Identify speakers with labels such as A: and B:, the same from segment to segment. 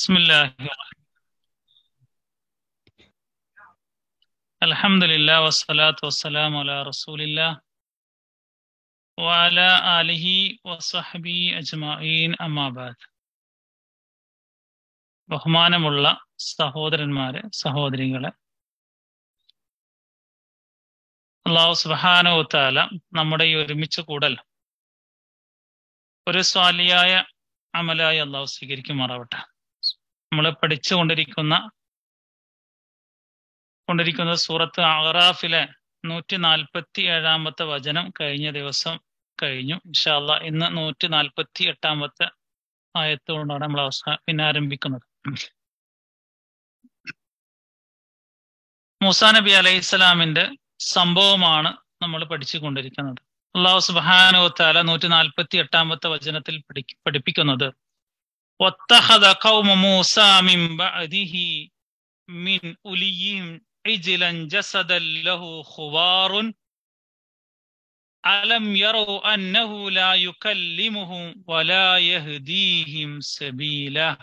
A: بسم الله الحمد لله والصلاة والسلام على رسول الله وعلى آله وصحبه أجمعين أما بعد ബഹുമാനമുള്ള സഹോദരന്മാര് സഹോദരികളെ അള്ളാഹു സുബാനോത്താല നമ്മുടെ ഈ ഒരുമിച്ച് കൂടൽ ഒരു സ്വാലിയായ അമലായി അള്ളാഹു സ്വീകരിക്കുമാറാവട്ടെ നമ്മൾ കൊണ്ടിരിക്കുന്ന കൊണ്ടിരിക്കുന്ന സൂറത്ത് അഹ്റാഫിലെ നൂറ്റി നാൽപ്പത്തി ഏഴാമത്തെ വചനം കഴിഞ്ഞ ദിവസം കഴിഞ്ഞു ഇൻഷാല്ല ഇന്ന് നൂറ്റി നാൽപ്പത്തി എട്ടാമത്തെ ആയത്തുകൊണ്ടാണ് നമ്മൾ അവസാനം പിന്നെ ആരംഭിക്കുന്നത് മൂസാ നബി അലൈഹി സ്വലാമിന്റെ സംഭവമാണ് നമ്മൾ പഠിച്ചുകൊണ്ടിരിക്കുന്നത് അള്ളാഹു സുബാനുവത്താല നൂറ്റി നാൽപ്പത്തി എട്ടാമത്തെ വചനത്തിൽ പഠിപ്പിക്കുന്നത് واتخذ قوم موسى من بعده من أوليهم عجلا جسدا له خوار ألم يروا أنه لا يكلمهم ولا يهديهم سبيلا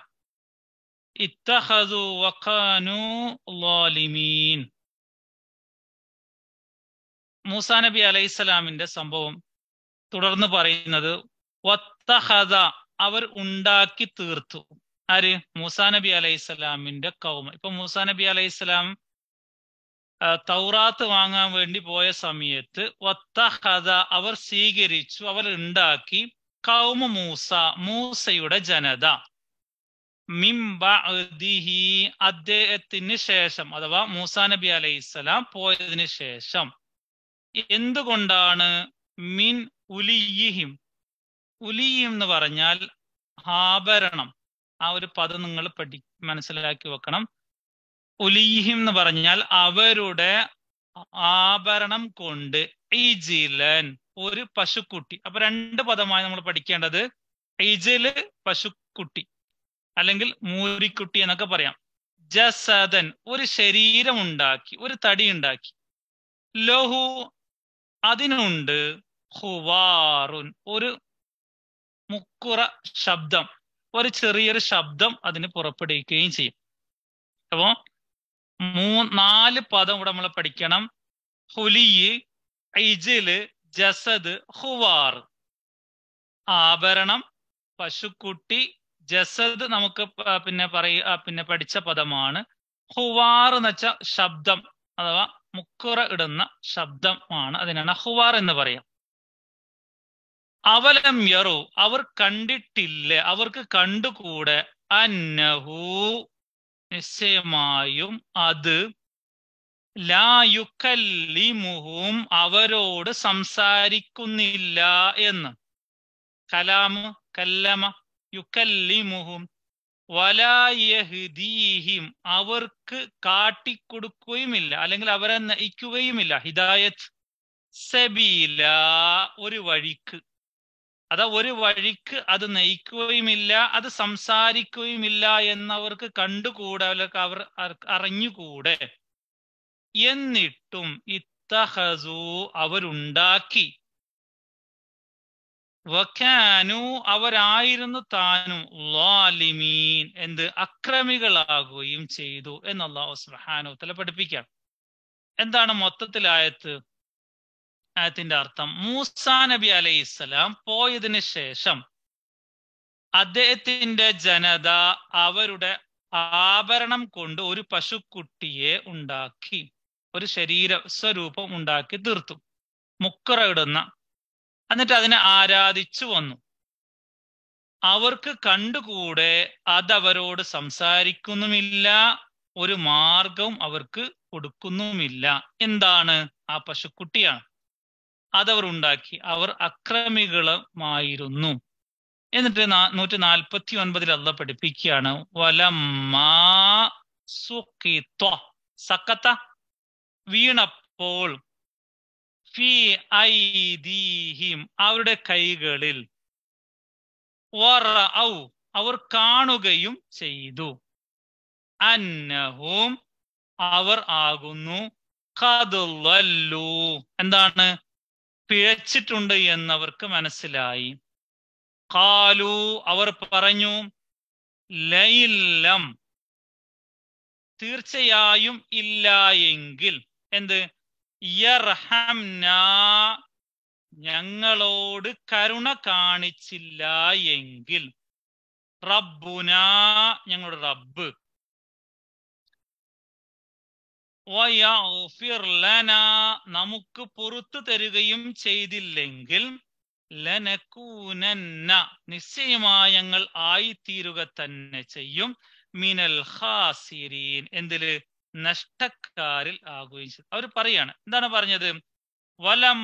A: اتخذوا وكانوا ظالمين മൂസാ നബി അലൈഹിസ്സലാമിന്റെ സംഭവം തുടർന്ന് പറയുന്നത് വത്തഹദ അവർ ഉണ്ടാക്കി തീർത്തു ആര് മൂസാ നബി അലൈഹി സ്വലാമിന്റെ കൗമ ഇപ്പൊ മൂസാ നബി അലൈഹി സ്വലാം തൗറാത്ത് വാങ്ങാൻ വേണ്ടി പോയ സമയത്ത് വത്തഹദ അവർ സ്വീകരിച്ചു അവർ ഉണ്ടാക്കി കൗമ മൂസ മൂസയുടെ ജനത മിംബിഹി അദ്ദേഹത്തിന് ശേഷം അഥവാ മൂസാ നബി അലൈഹിസ്സലാം പോയതിന് ശേഷം എന്തുകൊണ്ടാണ് മിൻ ഉലിയിഹിം ഉലി എന്ന് പറഞ്ഞാൽ ആഭരണം ആ ഒരു പദം നിങ്ങൾ പഠി മനസ്സിലാക്കി വെക്കണം ഉലീഹിം എന്ന് പറഞ്ഞാൽ അവരുടെ ആഭരണം കൊണ്ട് ഈജിലൻ ഒരു പശുക്കുട്ടി അപ്പൊ രണ്ട് പദമായി നമ്മൾ പഠിക്കേണ്ടത് ഈജില് പശുക്കുട്ടി അല്ലെങ്കിൽ മൂരിക്കുട്ടി എന്നൊക്കെ പറയാം ജസദൻ ഒരു ശരീരം ഉണ്ടാക്കി ഒരു തടി ഉണ്ടാക്കി ലഹു അതിനുണ്ട് ഹുവാറുൻ ഒരു മുക്കുറ ശബ്ദം ഒരു ചെറിയൊരു ശബ്ദം അതിന് പുറപ്പെടുവിക്കുകയും ചെയ്യും അപ്പോ മൂ നാല് പദം ഇവിടെ നമ്മൾ പഠിക്കണം ഹുലിയ് ഐജില് ജസദ് ഹുവാർ ആഭരണം പശുക്കുട്ടി ജസദ് നമുക്ക് പിന്നെ പറയ പിന്നെ പഠിച്ച പദമാണ് ഹുവാർ എന്ന് വെച്ച ശബ്ദം അഥവാ മുക്കുറ ഇടുന്ന ശബ്ദമാണ് അതിനാണ് ഹുവാർ എന്ന് പറയാം അവലം യറു അവർ കണ്ടിട്ടില്ല അവർക്ക് കണ്ടുകൂടെ അന്നഹു നിശ്ചയമായും അത് ലായുക്കല്ലിമുഹും അവരോട് സംസാരിക്കുന്നില്ല എന്ന് കലാമു കല്ലമ യുക്കല്ലിമുഹും വലായഹുദീഹിം അവർക്ക് കാട്ടിക്കൊടുക്കുകയുമില്ല അല്ലെങ്കിൽ അവരെ നയിക്കുകയുമില്ല ഹിദായത് സബീല ഒരു വഴിക്ക് അതാ ഒരു വഴിക്ക് അത് നയിക്കുകയുമില്ല അത് സംസാരിക്കുകയുമില്ല എന്നവർക്ക് കണ്ടുകൂടെ അവർക്ക് അവർ അറിഞ്ഞുകൂടെ എന്നിട്ടും ഇത്തഹസു അവരുണ്ടാക്കി വഖാനു അവരായിരുന്നു താനും ലാലിമീൻ എന്ത് അക്രമികളാകുകയും ചെയ്തു എന്നുള്ള സുബ്ഹാനു തല പഠിപ്പിക്കാം എന്താണ് മൊത്തത്തിലായത് ആയത്തിന്റെ അർത്ഥം മൂസാ നബി അലൈഹി ഇസ്ലാം പോയതിനു ശേഷം അദ്ദേഹത്തിന്റെ ജനത അവരുടെ ആഭരണം കൊണ്ട് ഒരു പശുക്കുട്ടിയെ ഉണ്ടാക്കി ഒരു ശരീര സ്വരൂപം ഉണ്ടാക്കി തീർത്തു മുക്കറ ഇടുന്ന എന്നിട്ട് അതിനെ ആരാധിച്ചു വന്നു അവർക്ക് കണ്ടുകൂടെ അതവരോട് സംസാരിക്കുന്നുമില്ല ഒരു മാർഗവും അവർക്ക് കൊടുക്കുന്നുമില്ല എന്താണ് ആ പശുക്കുട്ടിയാണ് അതവർ ഉണ്ടാക്കി അവർ അക്രമികളുമായിരുന്നു എന്നിട്ട് നൂറ്റി നാൽപ്പത്തി ഒൻപതിൽ അല്ല പഠിപ്പിക്കുകയാണ് സക്കത്ത വീണപ്പോൾ ഐദീഹിം അവരുടെ കൈകളിൽ ഔ അവർ കാണുകയും ചെയ്തു അന്നഹും അവർ ആകുന്നു എന്താണ് പിഴച്ചിട്ടുണ്ട് എന്നവർക്ക് മനസ്സിലായി കാലു അവർ പറഞ്ഞു ലൈലം തീർച്ചയായും ഇല്ല എങ്കിൽ എന്ത് ഞങ്ങളോട് കരുണ കാണിച്ചില്ല എങ്കിൽ റബ്ബുന ഞങ്ങളുടെ റബ്ബ് ലന നമുക്ക് പുറത്തു തരുകയും ചെയ്തില്ലെങ്കിൽ ലനക്കൂനന്ന നിശ്ചയമായി ഞങ്ങൾ ആയിത്തീരുക തന്നെ ചെയ്യും മിനൽ ഹാസിരീൻ എന്തില് നഷ്ടക്കാരിൽ ആകുകയും ചെയ്തു അവർ പറയാണ് എന്താണ് പറഞ്ഞത് വലം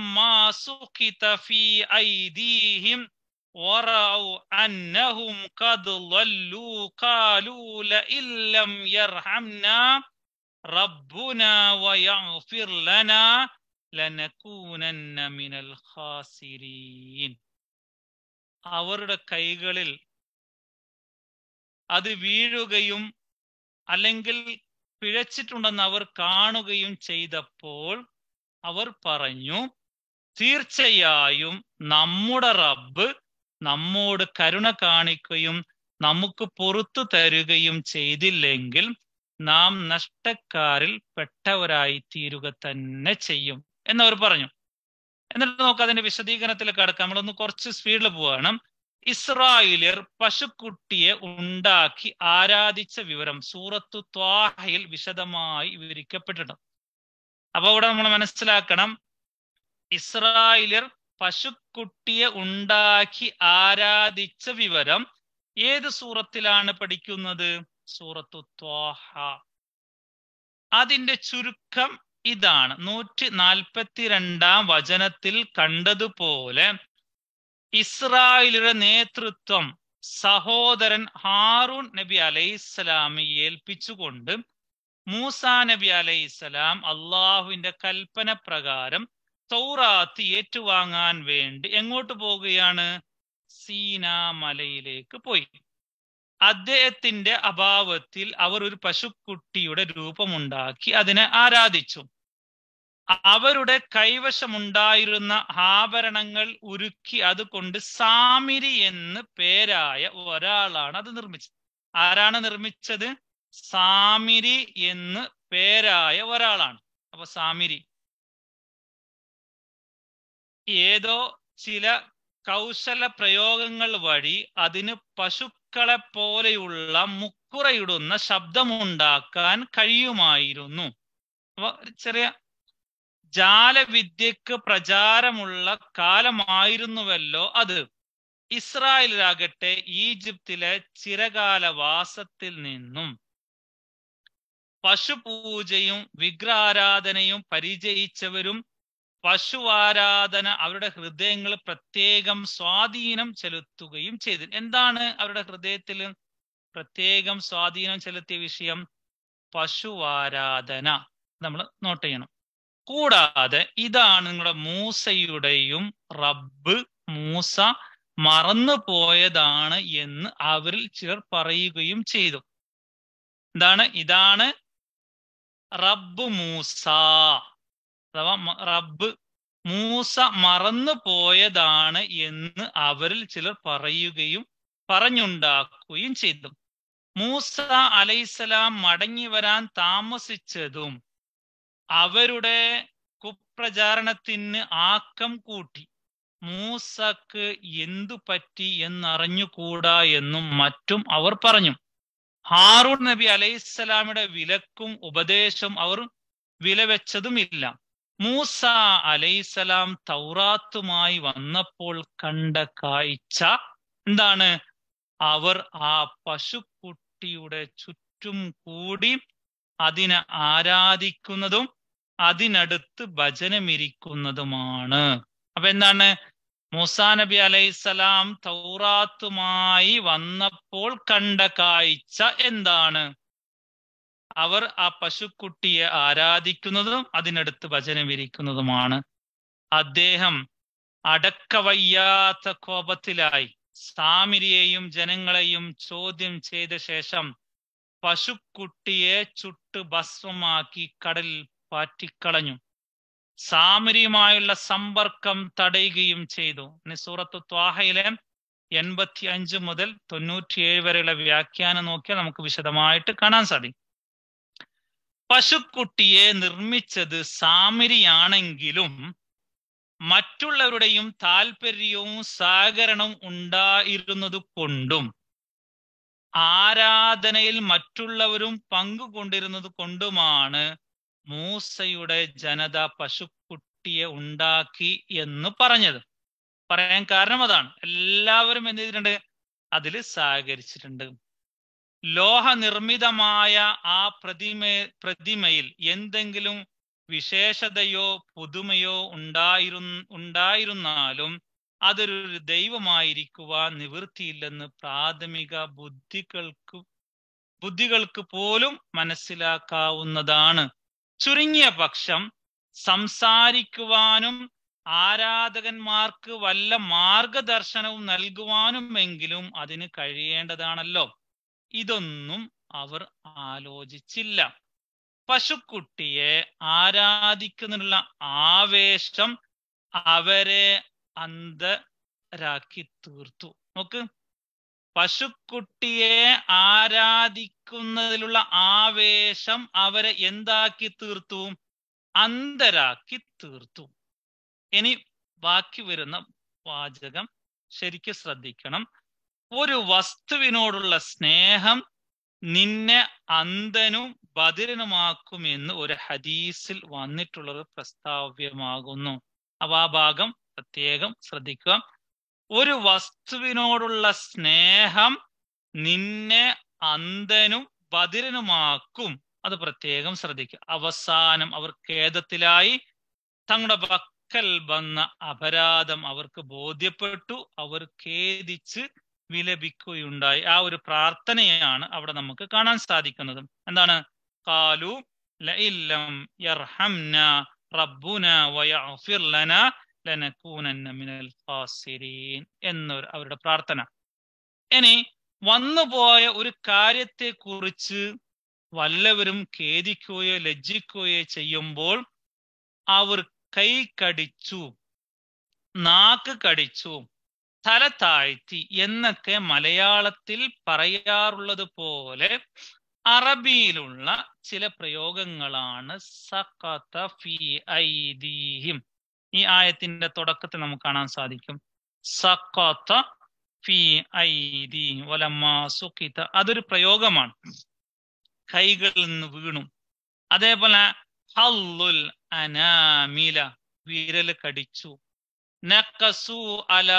A: അവരുടെ കൈകളിൽ അത് വീഴുകയും അല്ലെങ്കിൽ പിഴച്ചിട്ടുണ്ടെന്ന് അവർ കാണുകയും ചെയ്തപ്പോൾ അവർ പറഞ്ഞു തീർച്ചയായും നമ്മുടെ റബ്ബ് നമ്മോട് കരുണ കാണിക്കുകയും നമുക്ക് പുറത്തു തരുകയും ചെയ്തില്ലെങ്കിൽ നാം നഷ്ടക്കാരിൽ പെട്ടവരായി തീരുക തന്നെ ചെയ്യും എന്നവർ പറഞ്ഞു എന്നിട്ട് നമുക്ക് അതിന്റെ വിശദീകരണത്തിൽ കടക്കാം നമ്മളൊന്ന് കുറച്ച് സ്പീഡിൽ പോവാണ് ഇസ്രായേലിയർ പശുക്കുട്ടിയെ ഉണ്ടാക്കി ആരാധിച്ച വിവരം സൂറത്തു ത്വാഹയിൽ വിശദമായി വിവരിക്കപ്പെട്ടിട്ടുണ്ട് അപ്പൊ ഇവിടെ നമ്മൾ മനസ്സിലാക്കണം ഇസ്രായേലിയർ പശുക്കുട്ടിയെ ഉണ്ടാക്കി ആരാധിച്ച വിവരം ഏത് സൂറത്തിലാണ് പഠിക്കുന്നത് സൂറത്തു ത്വാഹ അതിന്റെ ചുരുക്കം ഇതാണ് നൂറ്റി നാൽപ്പത്തിരണ്ടാം വചനത്തിൽ കണ്ടതുപോലെ ഇസ്രായേലിയുടെ നേതൃത്വം സഹോദരൻ ഹാറൂൺ നബി അലൈഹിസ്സലാമെ ഏൽപ്പിച്ചുകൊണ്ട് മൂസ നബി അലൈഹിസ്സലാം അള്ളാഹുവിന്റെ കൽപ്പന പ്രകാരം തൗറാത്ത് ഏറ്റുവാങ്ങാൻ വേണ്ടി എങ്ങോട്ട് പോവുകയാണ് സീനാ മലയിലേക്ക് പോയി അദ്ദേഹത്തിന്റെ അഭാവത്തിൽ അവർ ഒരു പശുക്കുട്ടിയുടെ രൂപമുണ്ടാക്കി അതിനെ ആരാധിച്ചു അവരുടെ കൈവശമുണ്ടായിരുന്ന ആഭരണങ്ങൾ ഉരുക്കി അതുകൊണ്ട് സാമിരി എന്ന് പേരായ ഒരാളാണ് അത് നിർമ്മിച്ചത് ആരാണ് നിർമ്മിച്ചത് സാമിരി എന്ന് പേരായ ഒരാളാണ് അപ്പൊ സാമിരി ഏതോ ചില കൗശല പ്രയോഗങ്ങൾ വഴി അതിന് പശു മക്കളെ പോലെയുള്ള മുക്കുറയിടുന്ന ശബ്ദമുണ്ടാക്കാൻ കഴിയുമായിരുന്നു അപ്പൊ ചെറിയ ജാലവിദ്യക്ക് പ്രചാരമുള്ള കാലമായിരുന്നുവല്ലോ അത് ഇസ്രായേലിലാകട്ടെ ഈജിപ്തിലെ ചിരകാലവാസത്തിൽ നിന്നും പശുപൂജയും വിഗ്രഹാരാധനയും പരിചയിച്ചവരും പശു ആരാധന അവരുടെ ഹൃദയങ്ങൾ പ്രത്യേകം സ്വാധീനം ചെലുത്തുകയും ചെയ്തു എന്താണ് അവരുടെ ഹൃദയത്തിൽ പ്രത്യേകം സ്വാധീനം ചെലുത്തിയ വിഷയം പശുവാരാധന നമ്മൾ നോട്ട് ചെയ്യണം കൂടാതെ ഇതാണ് നിങ്ങളുടെ മൂസയുടെയും റബ്ബ് മൂസ മറന്നു പോയതാണ് എന്ന് അവരിൽ ചിലർ പറയുകയും ചെയ്തു എന്താണ് ഇതാണ് റബ്ബ് മൂസ റബ്ബ് മൂസ മറന്നു പോയതാണ് എന്ന് അവരിൽ ചിലർ പറയുകയും പറഞ്ഞുണ്ടാക്കുകയും ചെയ്തു മൂസ അലൈസലാം മടങ്ങി വരാൻ താമസിച്ചതും അവരുടെ കുപ്രചാരണത്തിന് ആക്കം കൂട്ടി മൂസക്ക് എന്തു പറ്റി എന്നറിഞ്ഞുകൂടാ എന്നും മറ്റും അവർ പറഞ്ഞു ഹാറൂർ നബി അലൈഹിസ്സലാമിയുടെ വിലക്കും ഉപദേശം അവർ വിലവെച്ചതുമില്ല മൂസ അലൈസലാം തൗറാത്തുമായി വന്നപ്പോൾ കണ്ട കാഴ്ച എന്താണ് അവർ ആ പശുക്കുട്ടിയുടെ ചുറ്റും കൂടി അതിനെ ആരാധിക്കുന്നതും അതിനടുത്ത് ഭജനമിരിക്കുന്നതുമാണ് അപ്പൊ എന്താണ് മൂസാ നബി അലൈസലാം തൗറാത്തുമായി വന്നപ്പോൾ കണ്ട കാഴ്ച എന്താണ് അവർ ആ പശുക്കുട്ടിയെ ആരാധിക്കുന്നതും അതിനടുത്ത് വചനം വചനമിരിക്കുന്നതുമാണ് അദ്ദേഹം അടക്കവയ്യാത്ത കോപത്തിലായി സാമിരിയെയും ജനങ്ങളെയും ചോദ്യം ചെയ്ത ശേഷം പശുക്കുട്ടിയെ ചുട്ട് ഭസ്വമാക്കി കടലിൽ പാറ്റിക്കളഞ്ഞു സാമിരിയുമായുള്ള സമ്പർക്കം തടയുകയും ചെയ്തു സൂറത്ത് ത്വാഹയിലെ എൺപത്തി അഞ്ച് മുതൽ തൊണ്ണൂറ്റിയേഴ് വരെയുള്ള വ്യാഖ്യാനം നോക്കിയാൽ നമുക്ക് വിശദമായിട്ട് കാണാൻ സാധിക്കും പശുക്കുട്ടിയെ നിർമ്മിച്ചത് സാമരിയാണെങ്കിലും മറ്റുള്ളവരുടെയും താല്പര്യവും സഹകരണവും ഉണ്ടായിരുന്നത് കൊണ്ടും ആരാധനയിൽ മറ്റുള്ളവരും പങ്കുകൊണ്ടിരുന്നത് കൊണ്ടുമാണ് മൂസയുടെ ജനത പശുക്കുട്ടിയെ ഉണ്ടാക്കി എന്ന് പറഞ്ഞത് പറയാൻ കാരണം അതാണ് എല്ലാവരും എന്ത് ചെയ്തിട്ടുണ്ട് അതിൽ സഹകരിച്ചിട്ടുണ്ട് ലോഹനിർമ്മിതമായ ആ പ്രതിമ പ്രതിമയിൽ എന്തെങ്കിലും വിശേഷതയോ പുതുമയോ ഉണ്ടായിരു ഉണ്ടായിരുന്നാലും അതൊരു ദൈവമായിരിക്കുവാൻ നിവൃത്തിയില്ലെന്ന് പ്രാഥമിക ബുദ്ധികൾക്ക് ബുദ്ധികൾക്ക് പോലും മനസ്സിലാക്കാവുന്നതാണ് ചുരുങ്ങിയ പക്ഷം സംസാരിക്കുവാനും ആരാധകന്മാർക്ക് വല്ല മാർഗദർശനവും എങ്കിലും അതിന് കഴിയേണ്ടതാണല്ലോ ഇതൊന്നും അവർ ആലോചിച്ചില്ല പശുക്കുട്ടിയെ ആരാധിക്കുന്നതിനുള്ള ആവേശം അവരെ അന്ധരാക്കി തീർത്തു നോക്ക് പശുക്കുട്ടിയെ ആരാധിക്കുന്നതിലുള്ള ആവേശം അവരെ എന്താക്കി തീർത്തു അന്ധരാക്കി തീർത്തു ഇനി ബാക്കി വരുന്ന വാചകം ശരിക്കും ശ്രദ്ധിക്കണം ഒരു വസ്തുവിനോടുള്ള സ്നേഹം നിന്നെ അന്ധനും എന്ന് ഒരു ഹദീസിൽ വന്നിട്ടുള്ളത് പ്രസ്താവ്യമാകുന്നു അപ്പൊ ആ ഭാഗം പ്രത്യേകം ശ്രദ്ധിക്കുക ഒരു വസ്തുവിനോടുള്ള സ്നേഹം നിന്നെ അന്ധനും ബദിരനുമാക്കും അത് പ്രത്യേകം ശ്രദ്ധിക്കുക അവസാനം അവർ ഖേദത്തിലായി തങ്ങളുടെ പക്കൽ വന്ന അപരാധം അവർക്ക് ബോധ്യപ്പെട്ടു അവർ ഖേദിച്ച് വിലപിക്കുകയുണ്ടായി ആ ഒരു പ്രാർത്ഥനയാണ് അവിടെ നമുക്ക് കാണാൻ സാധിക്കുന്നത് എന്താണ് കാലു ലഇല്ലം റബ്ബുന മിനൽ എന്നൊരു അവരുടെ പ്രാർത്ഥന ഇനി വന്നുപോയ ഒരു കാര്യത്തെ കുറിച്ച് വല്ലവരും ഖേദിക്കുകയോ ലജ്ജിക്കുകയോ ചെയ്യുമ്പോൾ അവർ കൈ കടിച്ചു നാക്ക് കടിച്ചു തല താഴ്ത്തി എന്നൊക്കെ മലയാളത്തിൽ പറയാറുള്ളത് പോലെ അറബിയിലുള്ള ചില പ്രയോഗങ്ങളാണ് സഖത ഫി ഐദീഹിം ഈ ആയത്തിന്റെ തുടക്കത്തിൽ നമുക്ക് കാണാൻ സാധിക്കും സഖത സുഖിത അതൊരു പ്രയോഗമാണ് കൈകളിൽ നിന്ന് വീണു അതേപോലെ ഹല്ലുൽ അനാമില വിരൽ കടിച്ചു നഖസു അല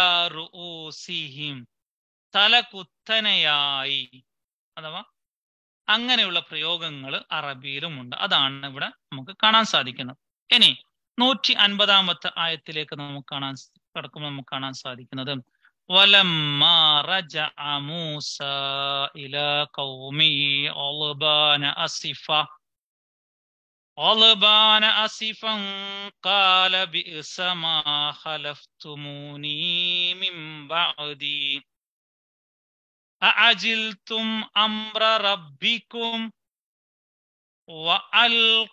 A: തല കുത്തനെയായി അഥവാ അങ്ങനെയുള്ള പ്രയോഗങ്ങൾ അറബിയിലുമുണ്ട് അതാണ് ഇവിടെ നമുക്ക് കാണാൻ സാധിക്കുന്നത് ഇനി നൂറ്റി അൻപതാമത്തെ ആയത്തിലേക്ക് നമുക്ക് കാണാൻ കിടക്കുമ്പോൾ നമുക്ക് കാണാൻ സാധിക്കുന്നത് മൂസ ഇല കൗമി അസിഫ غلبان أسفا قال بئس ما خلفتموني من بعدي أعجلتم أمر ربكم وألقى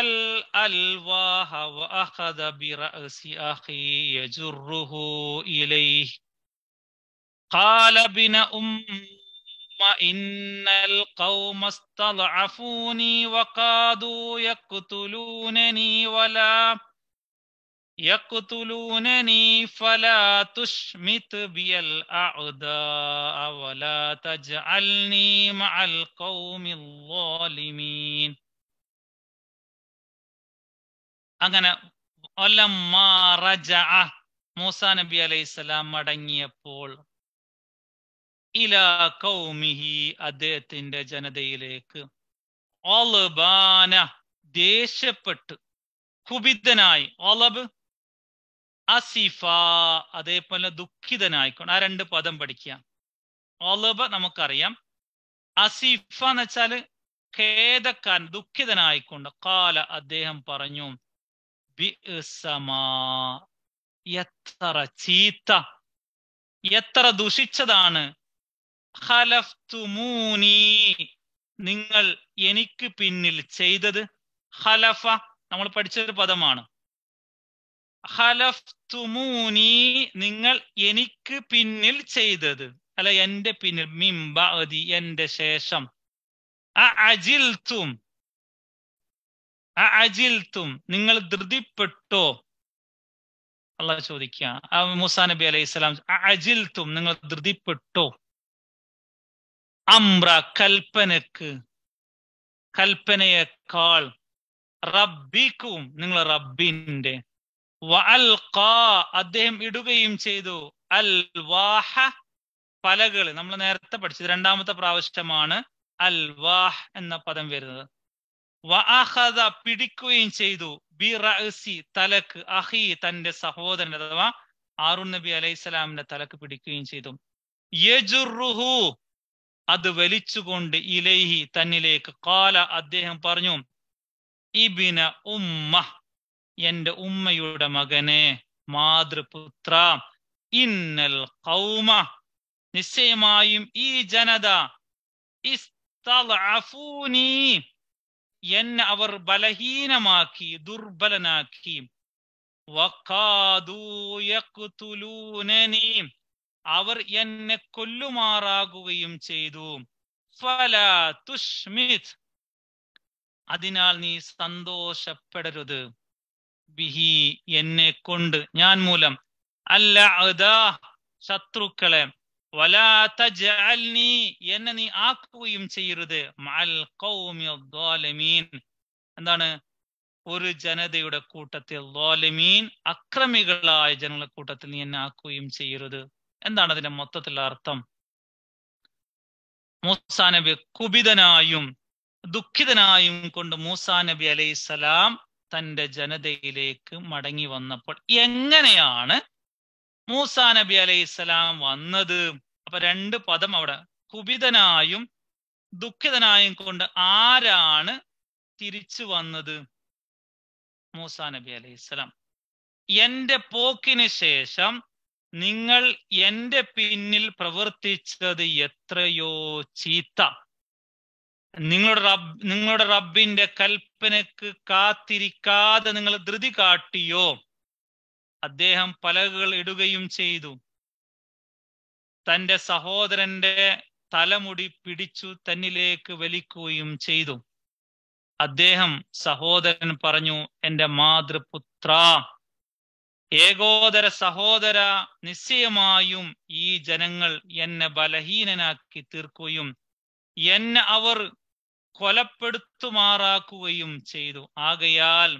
A: الألواح وأخذ برأس أخي يجره إليه قال بن أم إن القوم استضعفوني وقادوا يقتلونني ولا يقتلونني فلا تشمت بي الأعداء ولا تجعلني مع القوم الظالمين അങ്ങനെ ഒലമ്മ റജ മൂസ നബി مدنية മടങ്ങിയപ്പോൾ ഇല കൗമിഹി അദ്ദേഹത്തിന്റെ ജനതയിലേക്ക് ഒലബാന ദേഷ്യപ്പെട്ട് കുപിതനായി ഒലബ് അസിഫ അതേപോലെ ദുഃഖിതനായിക്കൊണ്ട് ആ രണ്ട് പദം പഠിക്കുക ഒലബ നമുക്കറിയാം അസിഫ എന്ന് വെച്ചാല് ഖേദക്കാൻ ദുഃഖിതനായിക്കൊണ്ട് കാല അദ്ദേഹം പറഞ്ഞു എത്ര ചീത്ത എത്ര ദുഷിച്ചതാണ് ഹലഫ്തുമൂനി നിങ്ങൾ എനിക്ക് പിന്നിൽ ചെയ്തത് ഹലഫ നമ്മൾ പഠിച്ചൊരു പദമാണ് ഹലഫ്തുമൂനി നിങ്ങൾ എനിക്ക് പിന്നിൽ ചെയ്തത് അല്ല എന്റെ പിന്നിൽ മിംബതി എന്റെ ശേഷം അജിൽത്തും നിങ്ങൾ ധൃതിപ്പെട്ടോ അള്ളാഹ് ചോദിക്കുക മുസാ നബി അലൈഹി സ്വലാം അജിൽത്തും നിങ്ങൾ ധൃതിപ്പെട്ടോ അമ്ര കൽപ്പനക്ക് കൽപ്പനയേക്കാൾ റബ്ബിക്കും നിങ്ങൾ റബ്ബിന്റെ അദ്ദേഹം ഇടുകയും ചെയ്തു അൽ വാഹ പലകൾ നമ്മൾ നേരത്തെ പഠിച്ചത് രണ്ടാമത്തെ പ്രാവശ്യമാണ് അൽ വാഹ് എന്ന പദം വരുന്നത് വഅഖദ പിടിക്കുകയും ചെയ്തു ബി റഅസി തലക്ക് അഹി തന്റെ സഹോദരൻ അഥവാ ആറു നബി അലൈഹിസ്സലാമിന്റെ തലക്ക് പിടിക്കുകയും ചെയ്തു യജുറുഹു അത് വലിച്ചുകൊണ്ട് ഇലൈഹി തന്നിലേക്ക് കാല അദ്ദേഹം പറഞ്ഞു ഇബിന ഉമ്മ എന്റെ ഉമ്മയുടെ മകനെ മാതൃപുത്ര ഇന്നൽ കൗമ നിശ്ചയമായും ഈ ജനത എന്നെ അവർ ബലഹീനമാക്കി ദുർബലനാക്കി അവർ എന്നെ കൊല്ലുമാറാകുകയും ചെയ്തു തുഷ്മിത് അതിനാൽ നീ സന്തോഷപ്പെടരുത് ബിഹി എന്നെ കൊണ്ട് ഞാൻ മൂലം അല്ല ശത്രുക്കളെ വലാതജഅൽനി എന്നെ നീ ആക്കുകയും ചെയ്യരുത് മൽ എന്താണ് ഒരു ജനതയുടെ കൂട്ടത്തിൽ അക്രമികളായ ജനങ്ങളുടെ കൂട്ടത്തിൽ നീ എന്നെ ആക്കുകയും ചെയ്യരുത് എന്താണ് അതിന്റെ മൊത്തത്തിലുള്ള അർത്ഥം മൂസാ നബി കുപിതനായും ദുഃഖിതനായും കൊണ്ട് മൂസാ നബി അലൈഹി സ്വലാം തന്റെ ജനതയിലേക്ക് മടങ്ങി വന്നപ്പോൾ എങ്ങനെയാണ് മൂസാ നബി അലൈഹി സ്വലാം വന്നത് അപ്പൊ രണ്ട് പദം അവിടെ കുപിതനായും ദുഃഖിതനായും കൊണ്ട് ആരാണ് തിരിച്ചു വന്നത് മൂസാ നബി അലൈഹി സ്വലാം എന്റെ പോക്കിന് ശേഷം നിങ്ങൾ എൻ്റെ പിന്നിൽ പ്രവർത്തിച്ചത് എത്രയോ ചീത്ത നിങ്ങളുടെ റബ് നിങ്ങളുടെ റബ്ബിന്റെ കൽപ്പനക്ക് കാത്തിരിക്കാതെ നിങ്ങൾ ധൃതി കാട്ടിയോ അദ്ദേഹം പലകൾ ഇടുകയും ചെയ്തു തന്റെ സഹോദരന്റെ തലമുടി പിടിച്ചു തന്നിലേക്ക് വലിക്കുകയും ചെയ്തു അദ്ദേഹം സഹോദരൻ പറഞ്ഞു എൻ്റെ മാതൃപുത്ര ഏകോദര സഹോദര നിശ്ചയമായും ഈ ജനങ്ങൾ എന്നെ ബലഹീനനാക്കി തീർക്കുകയും എന്നെ അവർ കൊലപ്പെടുത്തുമാറാക്കുകയും ചെയ്തു ആകയാൽ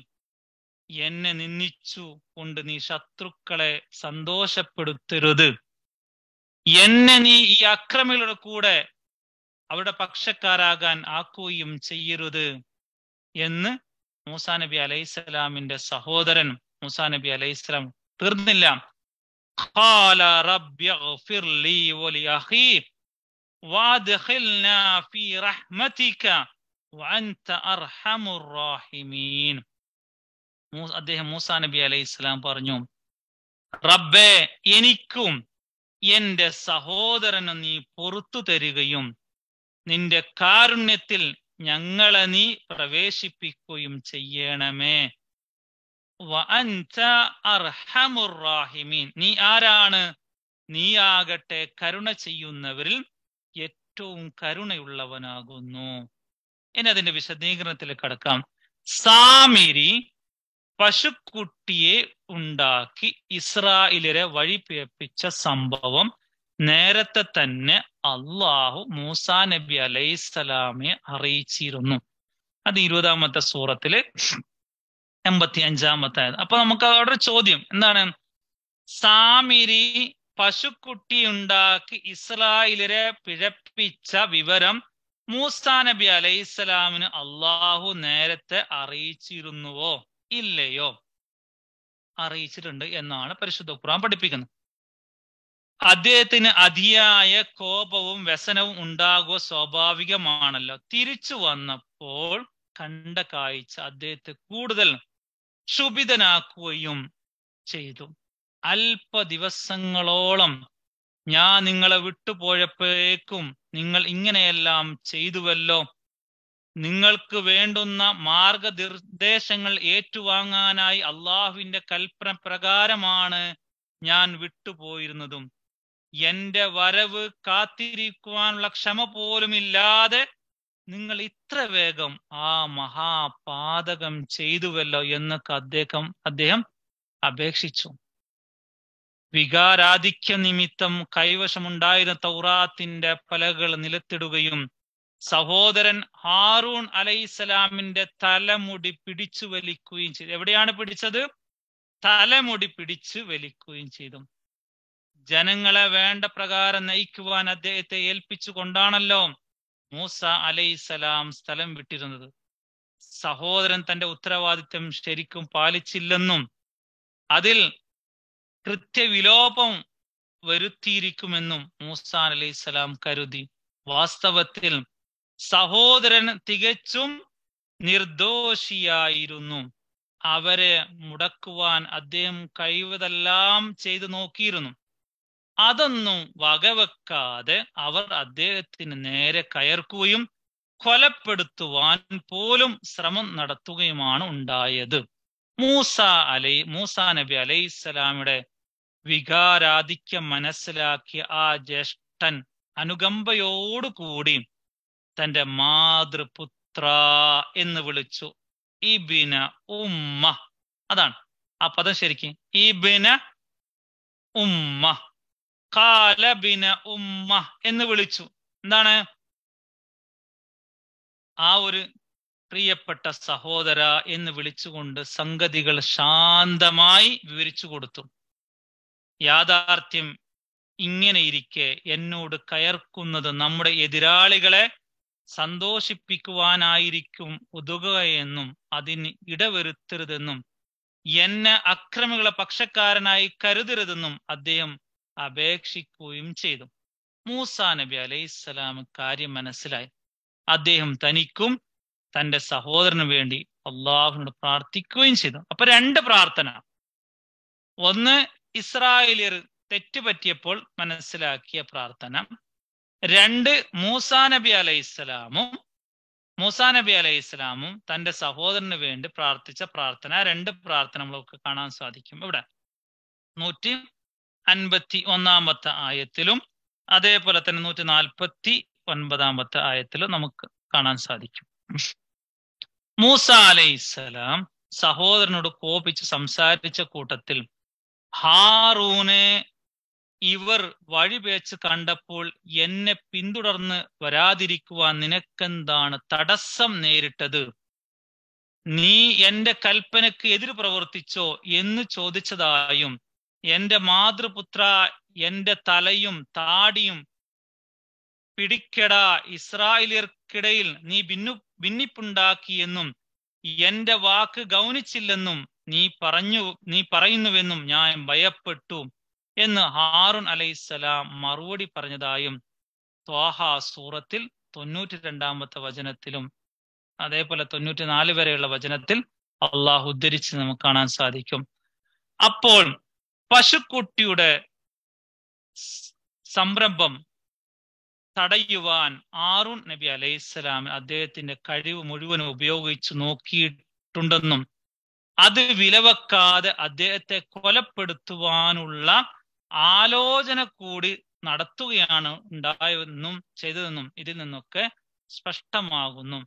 A: എന്നെ നിന്ദിച്ചു കൊണ്ട് നീ ശത്രുക്കളെ സന്തോഷപ്പെടുത്തരുത് എന്നെ നീ ഈ അക്രമികളുടെ കൂടെ അവരുടെ പക്ഷക്കാരാകാൻ ആക്കുകയും ചെയ്യരുത് എന്ന് മൂസാ നബി അലൈഹിസ്സലാമിന്റെ സഹോദരൻ മൂസാ നബി അലൈഹി സ്വലാം തീർന്നില്ല അദ്ദേഹം മൂസാ നബി അലൈഹി സ്വലാം പറഞ്ഞു റബ്ബേ എനിക്കും എന്റെ സഹോദരന് നീ പുറത്തു തരികയും നിന്റെ കാരുണ്യത്തിൽ ഞങ്ങളെ നീ പ്രവേശിപ്പിക്കുകയും ചെയ്യണമേ നീ ആരാണ് നീ ആകട്ടെ കരുണ ചെയ്യുന്നവരിൽ ഏറ്റവും കരുണയുള്ളവനാകുന്നു ഇനി അതിന്റെ വിശദീകരണത്തിൽ കടക്കാം സാമിരി പശുക്കുട്ടിയെ ഉണ്ടാക്കി ഇസ്രായേലരെ വഴിപിഴപ്പിച്ച സംഭവം നേരത്തെ തന്നെ അള്ളാഹു മൂസാ നബി അലൈസലാമെ അറിയിച്ചിരുന്നു അത് ഇരുപതാമത്തെ സൂറത്തില് എൺപത്തി അഞ്ചാമത്തെ ആയത് അപ്പൊ നമുക്ക് അവിടെ ചോദ്യം എന്താണ് സാമിരി പശുക്കുട്ടി ഉണ്ടാക്കി ഇസ്രായേലരെ പിഴപ്പിച്ച വിവരം മൂസാ നബി അലൈഹി ഇസ്ലാമിന് അള്ളാഹു നേരത്തെ അറിയിച്ചിരുന്നുവോ ഇല്ലയോ അറിയിച്ചിട്ടുണ്ട് എന്നാണ് പരിശുദ്ധ ഖുർആൻ പഠിപ്പിക്കുന്നത് അദ്ദേഹത്തിന് അതിയായ കോപവും വ്യസനവും ഉണ്ടാകുക സ്വാഭാവികമാണല്ലോ തിരിച്ചു വന്നപ്പോൾ കണ്ട കാഴ്ച അദ്ദേഹത്തെ കൂടുതൽ ക്ഷുഭിതനാക്കുകയും ചെയ്തു അല്പ ദിവസങ്ങളോളം ഞാൻ നിങ്ങളെ വിട്ടുപോയപ്പോഴേക്കും നിങ്ങൾ ഇങ്ങനെയെല്ലാം ചെയ്തുവല്ലോ നിങ്ങൾക്ക് വേണ്ടുന്ന മാർഗനിർദ്ദേശങ്ങൾ ഏറ്റുവാങ്ങാനായി അള്ളാഹുവിന്റെ കൽപ്പന പ്രകാരമാണ് ഞാൻ വിട്ടുപോയിരുന്നതും എന്റെ വരവ് കാത്തിരിക്കുവാനുള്ള ക്ഷമ പോലുമില്ലാതെ നിങ്ങൾ ഇത്ര വേഗം ആ മഹാപാതകം ചെയ്തുവല്ലോ എന്നൊക്കെ അദ്ദേഹം അദ്ദേഹം അപേക്ഷിച്ചു വികാരാധിക്യ നിമിത്തം കൈവശമുണ്ടായിരുന്ന തൗറാത്തിന്റെ പലകൾ നിലത്തിടുകയും സഹോദരൻ ഹാറൂൺ അലൈസലാമിന്റെ തലമുടി പിടിച്ചു വലിക്കുകയും ചെയ്തു എവിടെയാണ് പിടിച്ചത് തലമുടി പിടിച്ചു വലിക്കുകയും ചെയ്തു ജനങ്ങളെ വേണ്ട പ്രകാരം നയിക്കുവാൻ അദ്ദേഹത്തെ ഏൽപ്പിച്ചു കൊണ്ടാണല്ലോ മൂസ അലൈസലാം സ്ഥലം വിട്ടിരുന്നത് സഹോദരൻ തന്റെ ഉത്തരവാദിത്വം ശരിക്കും പാലിച്ചില്ലെന്നും അതിൽ കൃത്യവിലോപം വരുത്തിയിരിക്കുമെന്നും മൂസ അലൈസലാം കരുതി വാസ്തവത്തിൽ സഹോദരൻ തികച്ചും നിർദോഷിയായിരുന്നു അവരെ മുടക്കുവാൻ അദ്ദേഹം കഴിവതെല്ലാം ചെയ്തു നോക്കിയിരുന്നു അതൊന്നും വകവെക്കാതെ അവർ അദ്ദേഹത്തിന് നേരെ കയർക്കുകയും കൊലപ്പെടുത്തുവാൻ പോലും ശ്രമം നടത്തുകയുമാണ് ഉണ്ടായത് മൂസ അലൈ മൂസ നബി അലൈഹിസ്സലാമിയുടെ വികാരാധിക്യം മനസ്സിലാക്കിയ ആ ജ്യേഷ്ഠൻ അനുകമ്പയോടുകൂടി തന്റെ മാതൃപുത്ര എന്ന് വിളിച്ചു ഇബിന ഉമ്മ അതാണ് ആ പദം ശരിക്കും ഇബിന ഉമ്മ കാലബിന ഉമ്മ എന്ന് വിളിച്ചു എന്താണ് ആ ഒരു പ്രിയപ്പെട്ട സഹോദര എന്ന് വിളിച്ചുകൊണ്ട് സംഗതികൾ ശാന്തമായി വിവരിച്ചു കൊടുത്തു യാഥാർത്ഥ്യം ഇങ്ങനെ ഇരിക്കെ എന്നോട് കയർക്കുന്നത് നമ്മുടെ എതിരാളികളെ സന്തോഷിപ്പിക്കുവാനായിരിക്കും ഉതുകുകയെന്നും അതിന് ഇടവരുത്തരുതെന്നും എന്നെ അക്രമികളെ പക്ഷക്കാരനായി കരുതരുതെന്നും അദ്ദേഹം അപേക്ഷിക്കുകയും ചെയ്തു മൂസ നബി അലൈഹിസ്സലാം കാര്യം മനസ്സിലായി അദ്ദേഹം തനിക്കും തന്റെ സഹോദരന് വേണ്ടി അള്ളാഹുനോട് പ്രാർത്ഥിക്കുകയും ചെയ്തു അപ്പൊ രണ്ട് പ്രാർത്ഥന ഒന്ന് ഇസ്രായേലിയർ തെറ്റുപറ്റിയപ്പോൾ മനസ്സിലാക്കിയ പ്രാർത്ഥന രണ്ട് മൂസാ നബി അലൈഹിസ്സലാമും മൂസാ നബി അലൈഹിസ്സലാമും തന്റെ സഹോദരന് വേണ്ടി പ്രാർത്ഥിച്ച പ്രാർത്ഥന രണ്ട് പ്രാർത്ഥനകളൊക്കെ കാണാൻ സാധിക്കും ഇവിടെ നൂറ്റി അൻപത്തി ഒന്നാമത്തെ ആയത്തിലും അതേപോലെ തന്നെ നൂറ്റി നാൽപ്പത്തി ഒൻപതാമത്തെ ആയത്തിലും നമുക്ക് കാണാൻ സാധിക്കും മൂസ അലൈസലാം സഹോദരനോട് കോപിച്ച് സംസാരിച്ച കൂട്ടത്തിൽ ഹാറൂനെ ഇവർ വഴിപേച്ച് കണ്ടപ്പോൾ എന്നെ പിന്തുടർന്ന് വരാതിരിക്കുവാൻ നിനക്കെന്താണ് തടസ്സം നേരിട്ടത് നീ എന്റെ കൽപ്പനക്ക് എതിര് പ്രവർത്തിച്ചോ എന്ന് ചോദിച്ചതായും എന്റെ മാതൃപുത്ര എന്റെ തലയും താടിയും പിടിക്കട ഇസ്രായേലിയർക്കിടയിൽ നീ ഭിന്നു ഭിന്നിപ്പുണ്ടാക്കിയെന്നും എന്റെ വാക്ക് ഗൗനിച്ചില്ലെന്നും നീ പറഞ്ഞു നീ പറയുന്നുവെന്നും ഞാൻ ഭയപ്പെട്ടു എന്ന് ഹാറുൻ അലൈസലാം മറുപടി പറഞ്ഞതായും ത്വാഹ സൂറത്തിൽ തൊണ്ണൂറ്റി രണ്ടാമത്തെ വചനത്തിലും അതേപോലെ തൊണ്ണൂറ്റി നാല് വരെയുള്ള വചനത്തിൽ അള്ളാഹു ഉദ്ധരിച്ച് നമുക്ക് കാണാൻ സാധിക്കും അപ്പോൾ പശുക്കുട്ടിയുടെ സംരംഭം തടയുവാൻ ആറു നബി അലൈഹിസ്സലാം അദ്ദേഹത്തിന്റെ കഴിവ് മുഴുവനും ഉപയോഗിച്ച് നോക്കിയിട്ടുണ്ടെന്നും അത് വിലവെക്കാതെ അദ്ദേഹത്തെ കൊലപ്പെടുത്തുവാനുള്ള ആലോചന കൂടി നടത്തുകയാണ് ഉണ്ടായതെന്നും ചെയ്തതെന്നും ഇതിൽ നിന്നൊക്കെ സ്പഷ്ടമാകുന്നു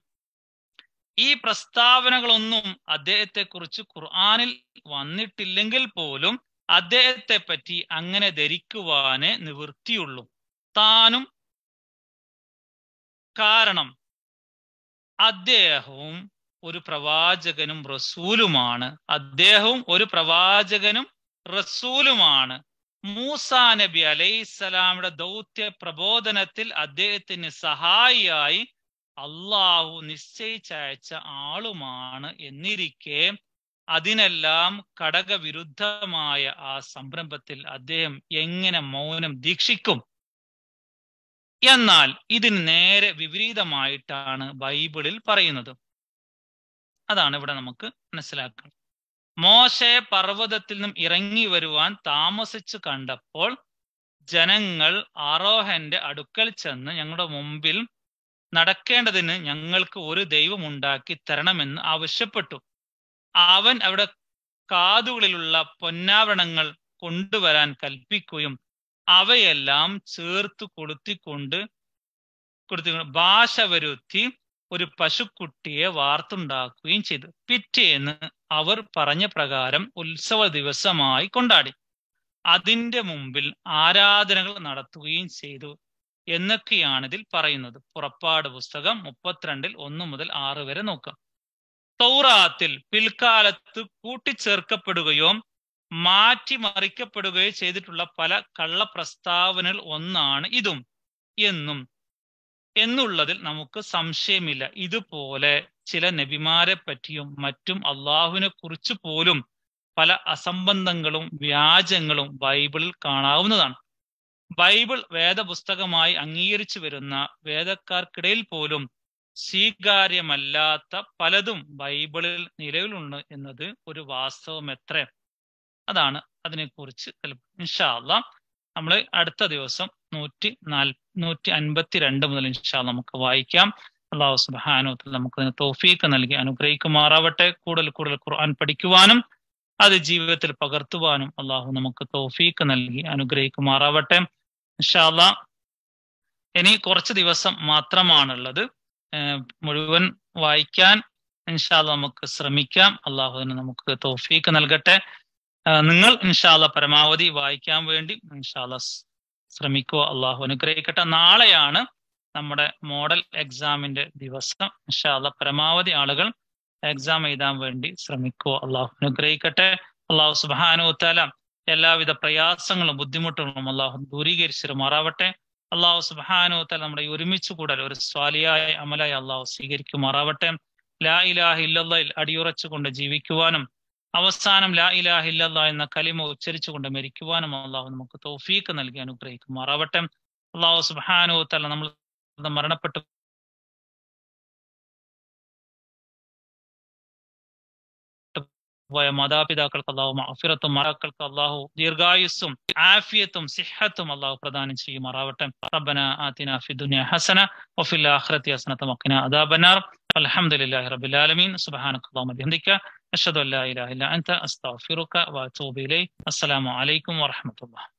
A: ഈ പ്രസ്താവനകളൊന്നും അദ്ദേഹത്തെ കുറിച്ച് ഖുർആാനിൽ വന്നിട്ടില്ലെങ്കിൽ പോലും അദ്ദേഹത്തെ പറ്റി അങ്ങനെ ധരിക്കുവാനേ നിവൃത്തിയുള്ളൂ താനും കാരണം അദ്ദേഹവും ഒരു പ്രവാചകനും റസൂലുമാണ് അദ്ദേഹവും ഒരു പ്രവാചകനും റസൂലുമാണ് മൂസ നബി അലൈഹിസ്സലാമിയുടെ ദൗത്യ പ്രബോധനത്തിൽ അദ്ദേഹത്തിന് സഹായിയായി അള്ളാഹു നിശ്ചയിച്ചയച്ച ആളുമാണ് എന്നിരിക്കെ അതിനെല്ലാം ഘടകവിരുദ്ധമായ ആ സംരംഭത്തിൽ അദ്ദേഹം എങ്ങനെ മൗനം ദീക്ഷിക്കും എന്നാൽ ഇതിന് നേരെ വിപരീതമായിട്ടാണ് ബൈബിളിൽ പറയുന്നത് അതാണ് ഇവിടെ നമുക്ക് മനസ്സിലാക്കുന്നത് മോശയെ പർവ്വതത്തിൽ നിന്നും ഇറങ്ങി വരുവാൻ താമസിച്ചു കണ്ടപ്പോൾ ജനങ്ങൾ ആറോഹന്റെ അടുക്കൽ ചെന്ന് ഞങ്ങളുടെ മുമ്പിൽ നടക്കേണ്ടതിന് ഞങ്ങൾക്ക് ഒരു ദൈവം ഉണ്ടാക്കി തരണമെന്ന് ആവശ്യപ്പെട്ടു അവൻ അവിടെ കാതുകളിലുള്ള പൊന്നാവരണങ്ങൾ കൊണ്ടുവരാൻ കൽപ്പിക്കുകയും അവയെല്ലാം ചേർത്ത് കൊളുത്തിക്കൊണ്ട് കൊടുത്തി ഭാഷ വരുത്തി ഒരു പശുക്കുട്ടിയെ വാർത്തുണ്ടാക്കുകയും ചെയ്തു പിറ്റേന്ന് അവർ പറഞ്ഞ പ്രകാരം ഉത്സവ ദിവസമായി കൊണ്ടാടി അതിൻ്റെ മുമ്പിൽ ആരാധനകൾ നടത്തുകയും ചെയ്തു എന്നൊക്കെയാണ് ഇതിൽ പറയുന്നത് പുറപ്പാട് പുസ്തകം മുപ്പത്തിരണ്ടിൽ ഒന്ന് മുതൽ ആറ് വരെ നോക്കാം തൗറാത്തിൽ പിൽക്കാലത്ത് കൂട്ടിച്ചേർക്കപ്പെടുകയോ മാറ്റിമറിക്കപ്പെടുകയോ ചെയ്തിട്ടുള്ള പല പ്രസ്താവനകൾ ഒന്നാണ് ഇതും എന്നും എന്നുള്ളതിൽ നമുക്ക് സംശയമില്ല ഇതുപോലെ ചില നബിമാരെ പറ്റിയും മറ്റും അള്ളാഹുവിനെ കുറിച്ച് പോലും പല അസംബന്ധങ്ങളും വ്യാജങ്ങളും ബൈബിളിൽ കാണാവുന്നതാണ് ബൈബിൾ വേദപുസ്തകമായി അംഗീകരിച്ചു വരുന്ന വേദക്കാർക്കിടയിൽ പോലും സ്വീകാര്യമല്ലാത്ത പലതും ബൈബിളിൽ നിലവിലുണ്ട് എന്നത് ഒരു വാസ്തവം എത്ര അതാണ് അതിനെക്കുറിച്ച് ഇൻഷാല്ല നമ്മൾ അടുത്ത ദിവസം നൂറ്റി നാല് നൂറ്റി അൻപത്തി രണ്ട് മുതൽ ഇൻഷാ നമുക്ക് വായിക്കാം അള്ളാഹു സുബാനുത്തിൽ നമുക്ക് അതിന് തോഫീക്ക് നൽകി അനുഗ്രഹിക്കുമാറാവട്ടെ കൂടുതൽ കൂടുതൽ ഖുർആൻ പഠിക്കുവാനും അത് ജീവിതത്തിൽ പകർത്തുവാനും അള്ളാഹു നമുക്ക് തോഫീക്ക് നൽകി അനുഗ്രഹിക്കുമാറാവട്ടെ ഇൻഷാല്ല ഇനി കുറച്ച് ദിവസം മാത്രമാണുള്ളത് മുഴുവൻ വായിക്കാൻ ഇൻഷാല്ല നമുക്ക് ശ്രമിക്കാം അള്ളാഹുവിന് നമുക്ക് തോഫീക്ക് നൽകട്ടെ നിങ്ങൾ ഇൻഷാല്ല പരമാവധി വായിക്കാൻ വേണ്ടി ഇൻഷാല്ല ശ്രമിക്കുക അള്ളാഹു അനുഗ്രഹിക്കട്ടെ നാളെയാണ് നമ്മുടെ മോഡൽ എക്സാമിന്റെ ദിവസം ഇൻഷാല്ല പരമാവധി ആളുകൾ എക്സാം എഴുതാൻ വേണ്ടി ശ്രമിക്കുക അള്ളാഹു അനുഗ്രഹിക്കട്ടെ അള്ളാഹു സുബാനു തല എല്ലാവിധ പ്രയാസങ്ങളും ബുദ്ധിമുട്ടുകളും അള്ളാഹു മാറാവട്ടെ അള്ളാഹു സുബാനോ തല നമ്മുടെ ഒരുമിച്ച് കൂടൽ ഒരു സ്വാലിയായ അമലായി അള്ളാഹു സ്വീകരിക്കുമാറാവട്ടെ ലാ ഇലാഹ ഇല്ലയിൽ അടിയുറച്ചുകൊണ്ട് ജീവിക്കുവാനും അവസാനം ലാ ഇലാഹ ഇല്ലല്ല എന്ന കലിമ ഉച്ചരിച്ചുകൊണ്ട് മരിക്കുവാനും അള്ളാഹു നമുക്ക് തോഫീക്ക് നൽകി അനുഗ്രഹിക്കുമാറാവട്ടെ അള്ളാഹു സുബാനോ തല നമ്മൾ മരണപ്പെട്ടു ويا مدابدا كرت الله معافرة مراكرت الله ديرغايسم عافية صحة الله ربنا آتنا في الدنيا حسنة وفي الآخرة حسنة وقنا عذاب النار الحمد لله رب العالمين سبحانك اللهم بحمدك أشهد أن لا إله إلا أنت أستغفرك وأتوب إليك السلام عليكم ورحمة الله